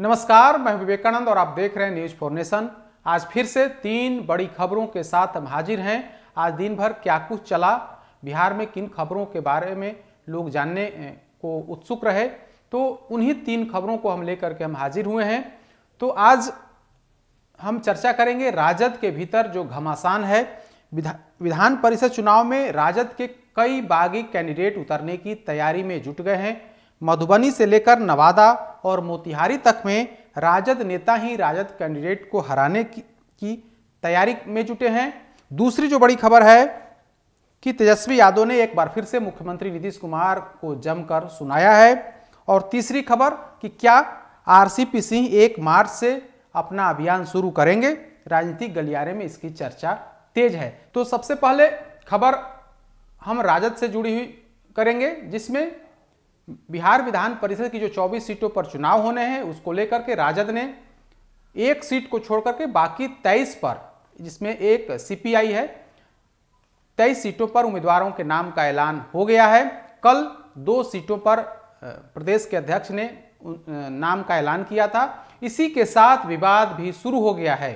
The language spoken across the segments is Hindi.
नमस्कार मैं विवेकानंद और आप देख रहे हैं न्यूज नेशन आज फिर से तीन बड़ी खबरों के साथ हम हाजिर हैं आज दिन भर क्या कुछ चला बिहार में किन खबरों के बारे में लोग जानने को उत्सुक रहे तो उन्हीं तीन खबरों को हम लेकर के हम हाजिर हुए हैं तो आज हम चर्चा करेंगे राजद के भीतर जो घमासान है विधा, विधान परिषद चुनाव में राजद के कई बागी कैंडिडेट उतरने की तैयारी में जुट गए हैं मधुबनी से लेकर नवादा और मोतिहारी तक में राजद नेता ही राजद कैंडिडेट को हराने की, तैयारी में जुटे हैं दूसरी जो बड़ी खबर है कि तेजस्वी यादव ने एक बार फिर से मुख्यमंत्री नीतीश कुमार को जमकर सुनाया है और तीसरी खबर कि क्या आरसीपी सिंह एक मार्च से अपना अभियान शुरू करेंगे राजनीतिक गलियारे में इसकी चर्चा तेज है तो सबसे पहले खबर हम राजद से जुड़ी हुई करेंगे जिसमें बिहार विधान परिषद की जो 24 सीटों पर चुनाव होने हैं उसको लेकर के राजद ने एक सीट को छोड़कर के बाकी 23 पर जिसमें एक सीपीआई है 23 सीटों पर उम्मीदवारों के नाम का ऐलान हो गया है कल दो सीटों पर प्रदेश के अध्यक्ष ने नाम का ऐलान किया था इसी के साथ विवाद भी शुरू हो गया है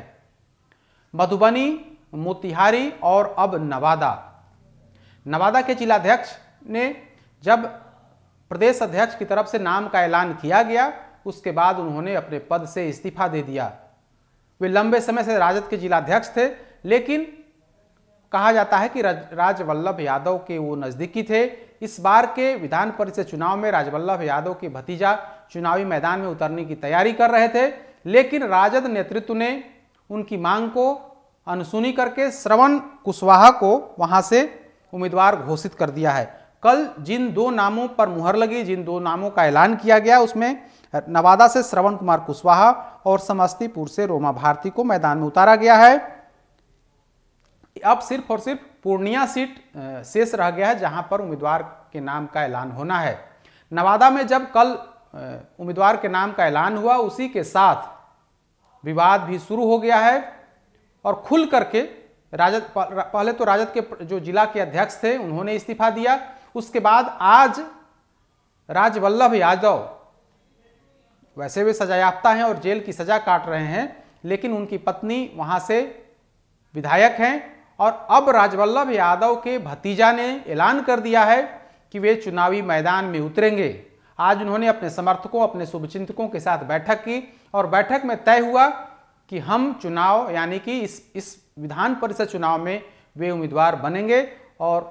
मधुबनी मोतिहारी और अब नवादा नवादा के जिलाध्यक्ष ने जब प्रदेश अध्यक्ष की तरफ से नाम का ऐलान किया गया उसके बाद उन्होंने अपने पद से इस्तीफा दे दिया वे लंबे समय से राजद के जिलाध्यक्ष थे लेकिन कहा जाता है कि राजवल्लभ यादव के वो नज़दीकी थे इस बार के विधान परिषद चुनाव में राजवल्लभ यादव के भतीजा चुनावी मैदान में उतरने की तैयारी कर रहे थे लेकिन राजद नेतृत्व ने उनकी मांग को अनसुनी करके श्रवण कुशवाहा को वहां से उम्मीदवार घोषित कर दिया है कल जिन दो नामों पर मुहर लगी जिन दो नामों का ऐलान किया गया उसमें नवादा से श्रवण कुमार कुशवाहा और समस्तीपुर से रोमा भारती को मैदान में उतारा गया है अब सिर्फ और सिर्फ पूर्णिया सीट शेष रह गया है जहां पर उम्मीदवार के नाम का ऐलान होना है नवादा में जब कल उम्मीदवार के नाम का ऐलान हुआ उसी के साथ विवाद भी शुरू हो गया है और खुल करके राजद पहले तो राजद के जो जिला के अध्यक्ष थे उन्होंने इस्तीफा दिया उसके बाद आज राजवल्लभ यादव वैसे वे सजायाफ्ता हैं और जेल की सजा काट रहे हैं लेकिन उनकी पत्नी वहां से विधायक हैं और अब राजवल्लभ यादव के भतीजा ने ऐलान कर दिया है कि वे चुनावी मैदान में उतरेंगे आज उन्होंने अपने समर्थकों अपने शुभचिंतकों के साथ बैठक की और बैठक में तय हुआ कि हम चुनाव यानी कि इस इस विधान परिषद चुनाव में वे उम्मीदवार बनेंगे और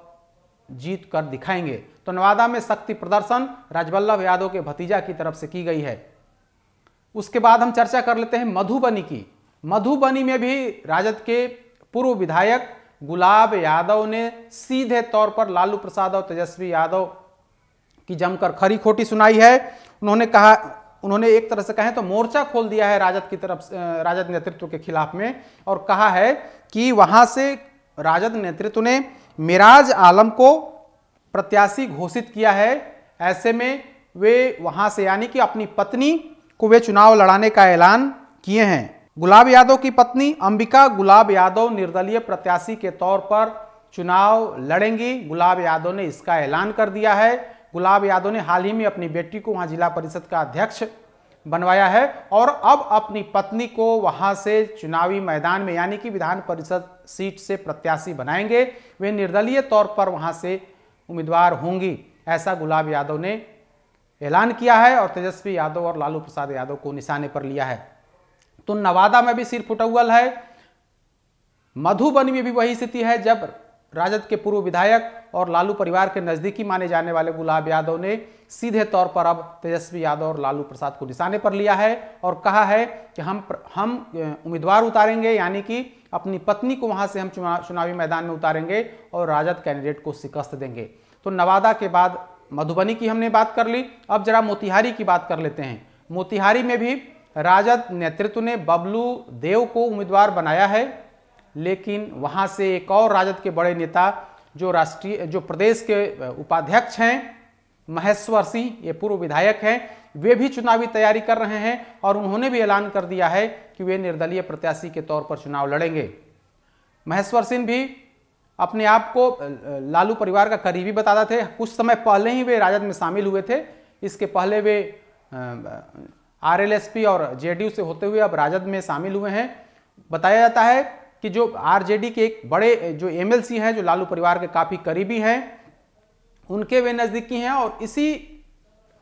जीत कर दिखाएंगे तो नवादा में शक्ति प्रदर्शन राजवल्लभ यादव के भतीजा की तरफ से की गई है उसके बाद हम चर्चा कर लेते हैं मधुबनी की मधुबनी में भी राजद के पूर्व विधायक गुलाब यादव ने सीधे तौर पर लालू प्रसाद और तेजस्वी यादव की जमकर खरी खोटी सुनाई है उन्होंने कहा उन्होंने एक तरह से कहें तो मोर्चा खोल दिया है राजद की तरफ राजद नेतृत्व के खिलाफ में और कहा है कि वहां से राजद नेतृत्व ने मिराज आलम को प्रत्याशी घोषित किया है ऐसे में वे वहां से यानी कि अपनी पत्नी को वे चुनाव लड़ाने का ऐलान किए हैं गुलाब यादव की पत्नी अंबिका गुलाब यादव निर्दलीय प्रत्याशी के तौर पर चुनाव लड़ेंगी गुलाब यादव ने इसका ऐलान कर दिया है गुलाब यादव ने हाल ही में अपनी बेटी को वहां जिला परिषद का अध्यक्ष बनवाया है और अब अपनी पत्नी को वहां से चुनावी मैदान में यानी कि विधान परिषद सीट से प्रत्याशी बनाएंगे वे निर्दलीय तौर पर वहां से उम्मीदवार होंगी ऐसा गुलाब यादव ने ऐलान किया है और तेजस्वी यादव और लालू प्रसाद यादव को निशाने पर लिया है तो नवादा में भी सिर फुटौल है मधुबनी में भी वही स्थिति है जब राजद के पूर्व विधायक और लालू परिवार के नज़दीकी माने जाने वाले गुलाब यादव ने सीधे तौर पर अब तेजस्वी यादव और लालू प्रसाद को निशाने पर लिया है और कहा है कि हम हम उम्मीदवार उतारेंगे यानी कि अपनी पत्नी को वहां से हम चुनावी मैदान में उतारेंगे और राजद कैंडिडेट को शिकस्त देंगे तो नवादा के बाद मधुबनी की हमने बात कर ली अब जरा मोतिहारी की बात कर लेते हैं मोतिहारी में भी राजद नेतृत्व ने बबलू देव को उम्मीदवार बनाया है लेकिन वहाँ से एक और राजद के बड़े नेता जो राष्ट्रीय जो प्रदेश के उपाध्यक्ष हैं महेश्वर सिंह ये पूर्व विधायक हैं वे भी चुनावी तैयारी कर रहे हैं और उन्होंने भी ऐलान कर दिया है कि वे निर्दलीय प्रत्याशी के तौर पर चुनाव लड़ेंगे महेश्वर सिंह भी अपने आप को लालू परिवार का करीबी बताते थे कुछ समय पहले ही वे राजद में शामिल हुए थे इसके पहले वे आरएलएसपी और जेडीयू से होते हुए अब राजद में शामिल हुए हैं बताया जाता है कि जो आरजेडी के एक बड़े जो एमएलसी हैं जो लालू परिवार के काफ़ी करीबी हैं उनके वे नज़दीकी हैं और इसी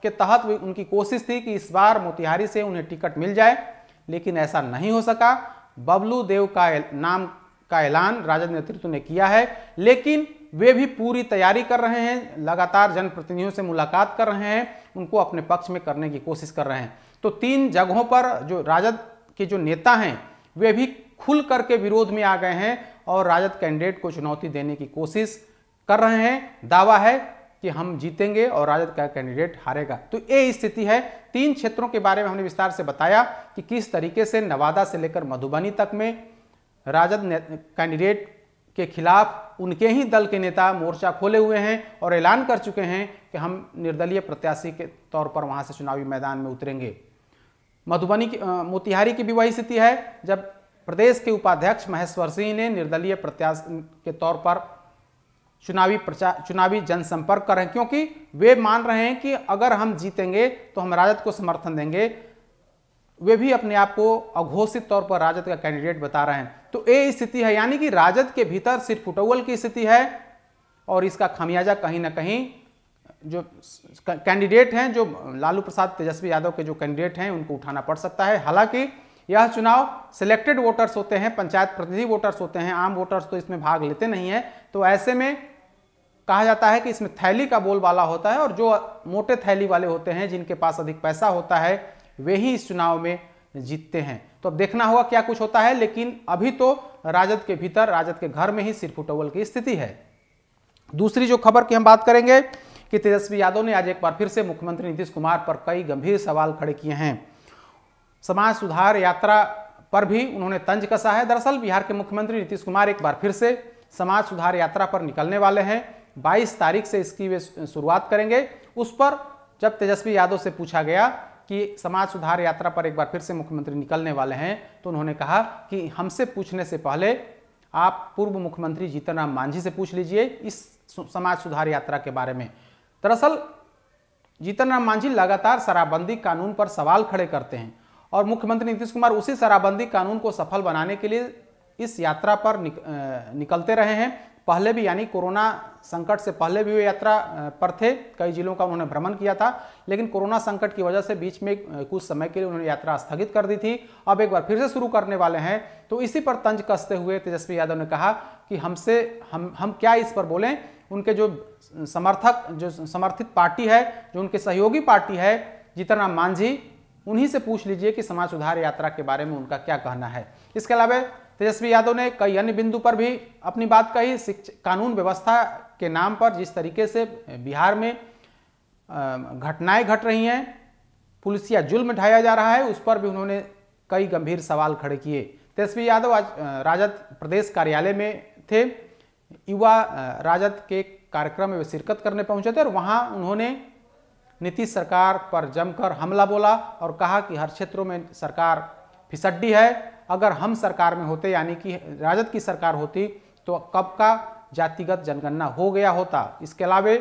के तहत उनकी कोशिश थी कि इस बार मोतिहारी से उन्हें टिकट मिल जाए लेकिन ऐसा नहीं हो सका बबलू देव का नाम का ऐलान राजद नेतृत्व ने किया है लेकिन वे भी पूरी तैयारी कर रहे हैं लगातार जनप्रतिनिधियों से मुलाकात कर रहे हैं उनको अपने पक्ष में करने की कोशिश कर रहे हैं तो तीन जगहों पर जो राजद के जो नेता हैं वे भी खुल करके विरोध में आ गए हैं और राजद कैंडिडेट को चुनौती देने की कोशिश कर रहे हैं दावा है कि हम जीतेंगे और राजद का कैंडिडेट हारेगा तो ये स्थिति है तीन क्षेत्रों के बारे में हमने विस्तार से बताया कि किस तरीके से नवादा से लेकर मधुबनी तक में राजद कैंडिडेट के खिलाफ उनके ही दल के नेता मोर्चा खोले हुए हैं और ऐलान कर चुके हैं कि हम निर्दलीय प्रत्याशी के तौर पर वहां से चुनावी मैदान में उतरेंगे मधुबनी की मोतिहारी की भी वही स्थिति है जब प्रदेश के उपाध्यक्ष महेश्वर सिंह ने निर्दलीय प्रत्याशी के तौर पर चुनावी प्रचार चुनावी जनसंपर्क कर रहे हैं क्योंकि वे मान रहे हैं कि अगर हम जीतेंगे तो हम राजद को समर्थन देंगे वे भी अपने आप को अघोषित तौर पर राजद का कैंडिडेट बता रहे हैं तो ये स्थिति है यानी कि राजद के भीतर सिर्फ फुटौल की स्थिति है और इसका खामियाजा कहीं ना कहीं जो कैंडिडेट हैं जो लालू प्रसाद तेजस्वी यादव के जो कैंडिडेट हैं उनको उठाना पड़ सकता है हालांकि यह चुनाव सिलेक्टेड वोटर्स होते हैं पंचायत प्रतिनिधि वोटर्स होते हैं आम वोटर्स तो इसमें भाग लेते नहीं है तो ऐसे में कहा जाता है कि इसमें थैली का बोलबाला होता है और जो मोटे थैली वाले होते हैं जिनके पास अधिक पैसा होता है वे ही इस चुनाव में जीतते हैं तो अब देखना होगा क्या कुछ होता है लेकिन अभी तो राजद के भीतर राजद के घर में ही सिर फुटवल की स्थिति है दूसरी जो खबर की हम बात करेंगे कि तेजस्वी यादव ने आज एक बार फिर से मुख्यमंत्री नीतीश कुमार पर कई गंभीर सवाल खड़े किए हैं समाज सुधार यात्रा पर भी उन्होंने तंज कसा है दरअसल बिहार के मुख्यमंत्री नीतीश कुमार एक बार फिर से समाज सुधार यात्रा पर निकलने वाले हैं 22 तारीख से इसकी वे शुरुआत करेंगे उस पर जब तेजस्वी यादव से पूछा गया कि समाज सुधार यात्रा पर एक बार फिर से मुख्यमंत्री निकलने वाले हैं तो उन्होंने कहा कि हमसे पूछने से पहले आप पूर्व मुख्यमंत्री जीतन राम मांझी से पूछ लीजिए इस समाज सुधार यात्रा के बारे में दरअसल जीतन राम मांझी लगातार शराबबंदी कानून पर सवाल खड़े करते हैं और मुख्यमंत्री नीतीश कुमार उसी शराबबंदी कानून को सफल बनाने के लिए इस यात्रा पर निक, निकलते रहे हैं पहले भी यानी कोरोना संकट से पहले भी वे यात्रा पर थे कई जिलों का उन्होंने भ्रमण किया था लेकिन कोरोना संकट की वजह से बीच में कुछ समय के लिए उन्होंने यात्रा स्थगित कर दी थी अब एक बार फिर से शुरू करने वाले हैं तो इसी पर तंज कसते हुए तेजस्वी यादव ने कहा कि हमसे हम हम क्या इस पर बोलें उनके जो समर्थक जो समर्थित पार्टी है जो उनके सहयोगी पार्टी है जीतन राम मांझी उन्हीं से पूछ लीजिए कि समाज सुधार यात्रा के बारे में उनका क्या कहना है इसके अलावा तेजस्वी यादव ने कई अन्य बिंदु पर भी अपनी बात कही कानून व्यवस्था के नाम पर जिस तरीके से बिहार में घटनाएं घट रही हैं पुलिसिया जुल्म ढाया जा रहा है उस पर भी उन्होंने कई गंभीर सवाल खड़े किए तेजस्वी यादव आज राजद प्रदेश कार्यालय में थे युवा राजद के कार्यक्रम में शिरकत करने पहुंचे थे और वहां उन्होंने नीतीश सरकार पर जमकर हमला बोला और कहा कि हर क्षेत्रों में सरकार फिसड्डी है अगर हम सरकार में होते यानी कि राजद की सरकार होती तो कब का जातिगत जनगणना हो गया होता इसके अलावे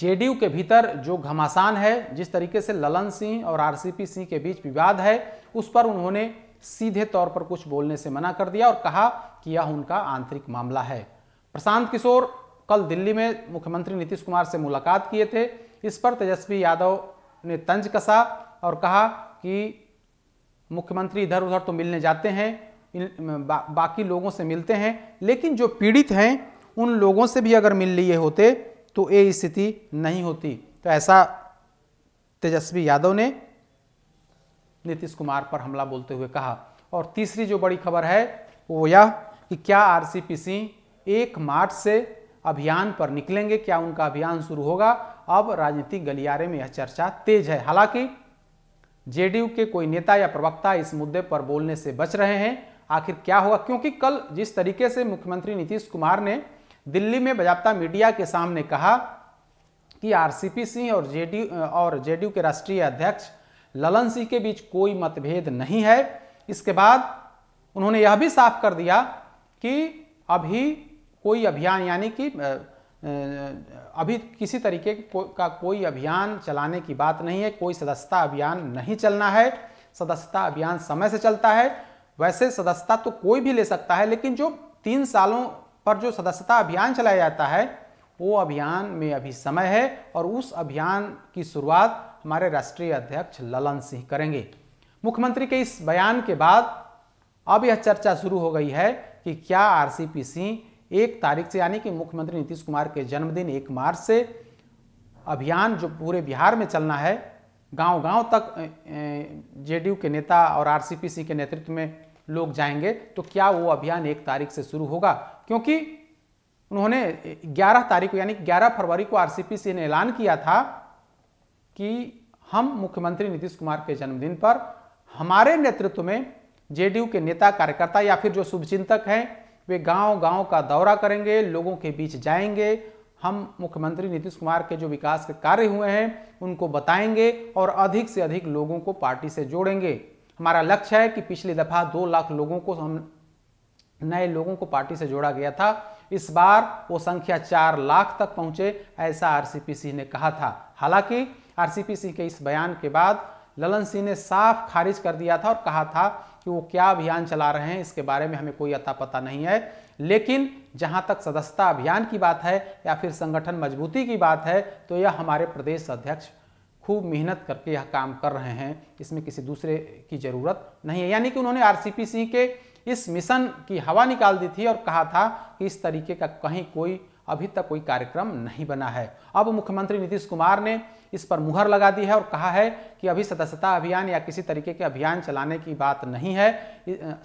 जेडीयू के भीतर जो घमासान है जिस तरीके से ललन सिंह और आरसीपी सिंह के बीच विवाद है उस पर उन्होंने सीधे तौर पर कुछ बोलने से मना कर दिया और कहा कि यह उनका आंतरिक मामला है प्रशांत किशोर कल दिल्ली में मुख्यमंत्री नीतीश कुमार से मुलाकात किए थे इस पर तेजस्वी यादव ने तंज कसा और कहा कि मुख्यमंत्री इधर उधर तो मिलने जाते हैं इन बा, बाकी लोगों से मिलते हैं लेकिन जो पीड़ित हैं उन लोगों से भी अगर मिल लिए होते तो ये स्थिति नहीं होती तो ऐसा तेजस्वी यादव ने नीतीश कुमार पर हमला बोलते हुए कहा और तीसरी जो बड़ी खबर है वो यह कि क्या आरसीपीसी एक मार्च से अभियान पर निकलेंगे क्या उनका अभियान शुरू होगा अब राजनीतिक गलियारे में यह चर्चा तेज है हालांकि जेडीयू के कोई नेता या प्रवक्ता इस मुद्दे पर बोलने से बच रहे हैं आखिर क्या होगा क्योंकि कल जिस तरीके से मुख्यमंत्री नीतीश कुमार ने दिल्ली में बजाबता मीडिया के सामने कहा कि आरसीपी सिंह और जेडीयू और जेडीयू के राष्ट्रीय अध्यक्ष ललन सिंह के बीच कोई मतभेद नहीं है इसके बाद उन्होंने यह भी साफ कर दिया कि अभी कोई अभियान यानी कि अभी किसी तरीके का कोई अभियान चलाने की बात नहीं है कोई सदस्यता अभियान नहीं चलना है सदस्यता अभियान समय से चलता है वैसे सदस्यता तो कोई भी ले सकता है लेकिन जो तीन सालों पर जो सदस्यता अभियान चलाया जाता है वो अभियान में अभी समय है और उस अभियान की शुरुआत हमारे राष्ट्रीय अध्यक्ष ललन सिंह करेंगे मुख्यमंत्री के इस बयान के बाद अब यह चर्चा शुरू हो गई है कि क्या आर सी पी सिंह एक तारीख से यानी कि मुख्यमंत्री नीतीश कुमार के जन्मदिन एक मार्च से अभियान जो पूरे बिहार में चलना है गांव-गांव तक जेडीयू के नेता और आरसीपीसी के नेतृत्व में लोग जाएंगे तो क्या वो अभियान एक तारीख से शुरू होगा क्योंकि उन्होंने 11 तारीख को यानी 11 फरवरी को आरसीपीसी ने ऐलान किया था कि हम मुख्यमंत्री नीतीश कुमार के जन्मदिन पर हमारे नेतृत्व में जेडीयू के नेता कार्यकर्ता या फिर जो शुभचिंतक हैं वे गांव-गांव का दौरा करेंगे लोगों के बीच जाएंगे हम मुख्यमंत्री नीतीश कुमार के जो विकास के कार्य हुए हैं उनको बताएंगे और अधिक से अधिक लोगों को पार्टी से जोड़ेंगे हमारा लक्ष्य है कि पिछली दफ़ा दो लाख लोगों को हम नए लोगों को पार्टी से जोड़ा गया था इस बार वो संख्या चार लाख तक पहुंचे ऐसा आरसीपीसी ने कहा था हालांकि आरसीपीसी के इस बयान के बाद ललन सिंह ने साफ खारिज कर दिया था और कहा था कि वो क्या अभियान चला रहे हैं इसके बारे में हमें कोई अता पता नहीं है लेकिन जहाँ तक सदस्यता अभियान की बात है या फिर संगठन मजबूती की बात है तो यह हमारे प्रदेश अध्यक्ष खूब मेहनत करके यह काम कर रहे हैं इसमें किसी दूसरे की ज़रूरत नहीं है यानी कि उन्होंने आर के इस मिशन की हवा निकाल दी थी और कहा था कि इस तरीके का कहीं कोई अभी तक कोई कार्यक्रम नहीं बना है अब मुख्यमंत्री नीतीश कुमार ने इस पर मुहर लगा दी है और कहा है कि अभी सदस्यता अभियान या किसी तरीके के अभियान चलाने की बात नहीं है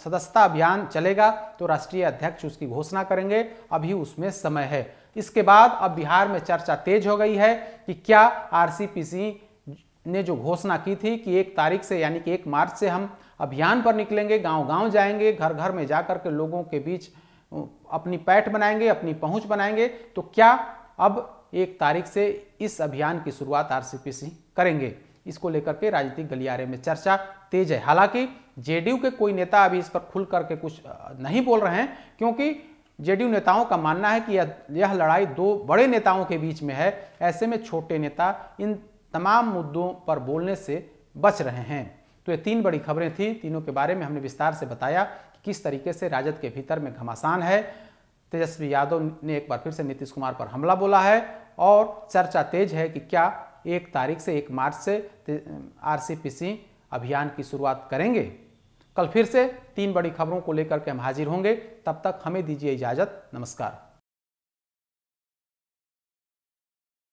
सदस्यता अभियान चलेगा तो राष्ट्रीय अध्यक्ष उसकी घोषणा करेंगे अभी उसमें समय है इसके बाद अब बिहार में चर्चा तेज हो गई है कि क्या आर ने जो घोषणा की थी कि एक तारीख से यानी कि एक मार्च से हम अभियान पर निकलेंगे गांव-गांव जाएंगे घर घर में जाकर के लोगों के बीच अपनी पैठ बनाएंगे अपनी पहुंच बनाएंगे तो क्या अब एक तारीख से इस अभियान की शुरुआत सिंह करेंगे इसको लेकर के राजनीतिक गलियारे में चर्चा तेज है हालांकि जेडीयू के कोई नेता अभी इस पर खुल करके कुछ नहीं बोल रहे हैं क्योंकि जेडीयू नेताओं का मानना है कि यह लड़ाई दो बड़े नेताओं के बीच में है ऐसे में छोटे नेता इन तमाम मुद्दों पर बोलने से बच रहे हैं तो ये तीन बड़ी खबरें थी तीनों के बारे में हमने विस्तार से बताया कि किस तरीके से राजद के भीतर में घमासान है तेजस्वी यादव ने एक बार फिर से नीतीश कुमार पर हमला बोला है और चर्चा तेज है कि क्या एक तारीख से एक मार्च से आरसीपीसी अभियान की शुरुआत करेंगे कल फिर से तीन बड़ी खबरों को लेकर के हम हाजिर होंगे तब तक हमें दीजिए इजाज़त नमस्कार